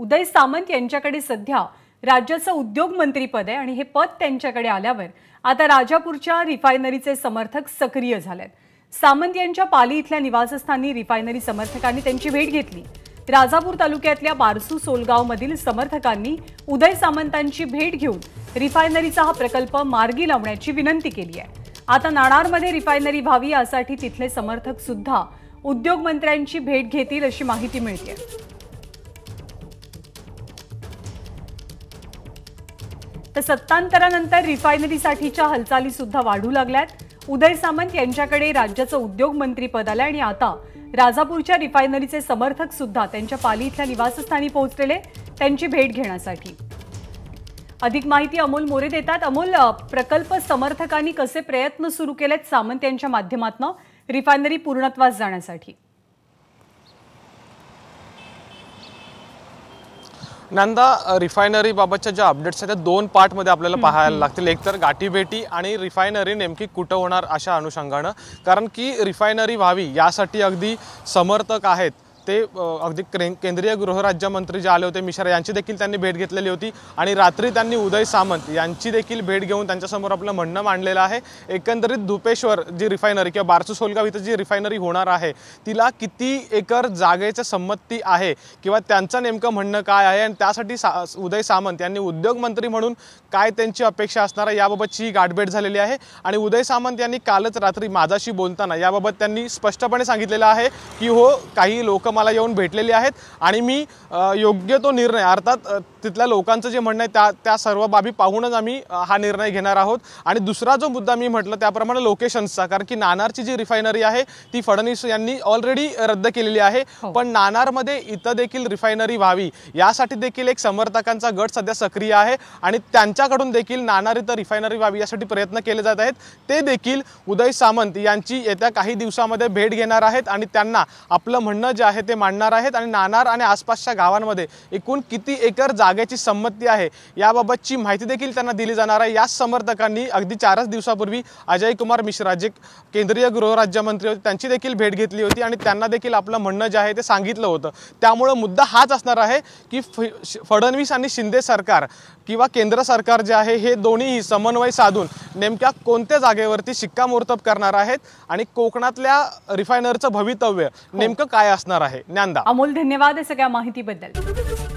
उदय सामंत यांच्याकडे सध्या राज्याचं उद्योग मंत्रीपद आहे आणि हे पद त्यांच्याकडे आल्यावर आता राजापूरच्या रिफायनरीचे समर्थक सक्रिय झालेत सामंत यांच्या पाली इथल्या निवासस्थानी रिफायनरी समर्थकांनी त्यांची भेट घेतली राजापूर तालुक्यातल्या बारसू सोलगावमधील समर्थकांनी उदय सामंतांची भेट घेऊन रिफायनरीचा हा प्रकल्प मार्गी लावण्याची विनंती केली आहे आता नाणारमध्ये रिफायनरी व्हावी यासाठी तिथले समर्थक सुद्धा उद्योगमंत्र्यांची भेट घेतील अशी माहिती मिळते तर सत्तांतरानंतर रिफायनरीसाठीच्या हालचाली सुद्धा वाढू लागल्यात उदय सामंत यांच्याकडे राज्याचं उद्योग मंत्री पद आलं आणि आता राजापूरच्या रिफायनरीचे समर्थक सुद्धा त्यांच्या पाली इथल्या निवासस्थानी पोहोचलेले त्यांची भेट घेण्यासाठी अधिक माहिती अमोल मोरे देतात अमोल प्रकल्प समर्थकांनी कसे प्रयत्न सुरू केलेत सामंत यांच्या माध्यमातून रिफायनरी पूर्णत्वास जाण्यासाठी नंदा रिफायनरीबाबतच्या ज्या अपडेट्स आहेत त्या दोन पार्टमध्ये आपल्याला पाहायला लागतील एक तर गाठीभेटी आणि रिफायनरी नेमकी कुठं होणार अशा अनुषंगानं कारण की रिफायनरी व्हावी यासाठी अगदी समर्थक आहेत ते अगदी केंद्रीय गृहराज्यमंत्री जे आले होते मिश्रा यांची देखील त्यांनी भेट घेतलेली होती आणि रात्री त्यांनी उदय सामंत यांची देखील भेट घेऊन त्यांच्यासमोर आपलं म्हणणं मांडलेलं आहे एकंदरीत धुपेश्वर जी रिफायनरी किंवा बारसू सोलगाव इथं जी रिफायनरी होणार आहे तिला किती एकर जागेचं संमती आहे किंवा त्यांचं नेमकं म्हणणं काय आहे आणि त्यासाठी सा उदय सामंत यांनी उद्योगमंत्री म्हणून काय त्यांची अपेक्षा असणार आहे याबाबतची गाठभेट झालेली आहे आणि उदय सामंत यांनी कालच रात्री माझाशी बोलताना याबाबत त्यांनी स्पष्टपणे सांगितलेलं आहे की हो काही लोक मला येऊन भेटलेली आहेत आणि मी योग्य तो निर्णय अर्थात तिथल्या लोकांचं जे म्हणणं आहे त्या त्या सर्व बाबी पाहूनच आम्ही हा निर्णय घेणार आहोत आणि दुसरा जो मुद्दा मी म्हटलं त्याप्रमाणे लोकेशन्सचा कारण की नानारची जी रिफायनरी आहे ती फडणवीस यांनी ऑलरेडी रद्द केलेली आहे हो. पण नानारमध्ये इथं देखील रिफायनरी व्हावी यासाठी देखील एक समर्थकांचा गट सध्या सक्रिय आहे आणि त्यांच्याकडून देखील नानार इथं रिफायनरी व्हावी यासाठी प्रयत्न केले जात आहेत ते देखील उदय सामंत यांची येत्या काही दिवसामध्ये भेट घेणार आहेत आणि त्यांना आपलं म्हणणं जे आहे ते मांडणार आहेत आणि नानार आणि आसपासच्या गावांमध्ये एकूण किती एकर जा जागेची संमती आहे याबाबतची माहिती देखील त्यांना दिली जाणार आहे याच समर्थकांनी अगदी चारच दिवसापूर्वी अजय कुमार मिश्रा जे केंद्रीय गृहराज्यमंत्री होते त्यांची देखील भेट घेतली होती आणि त्यांना देखील आपलं म्हणणं जे आहे ते सांगितलं होतं त्यामुळं मुद्दा हाच असणार आहे की फडणवीस आणि शिंदे सरकार किंवा केंद्र सरकार जे आहे हे दोन्ही समन्वय साधून नेमक्या कोणत्या जागेवरती शिक्कामोर्तब करणार आहेत आणि कोकणातल्या रिफायनरचं भवितव्य नेमकं काय असणार आहे ज्ञानदा अमोल धन्यवाद सगळ्या माहितीबद्दल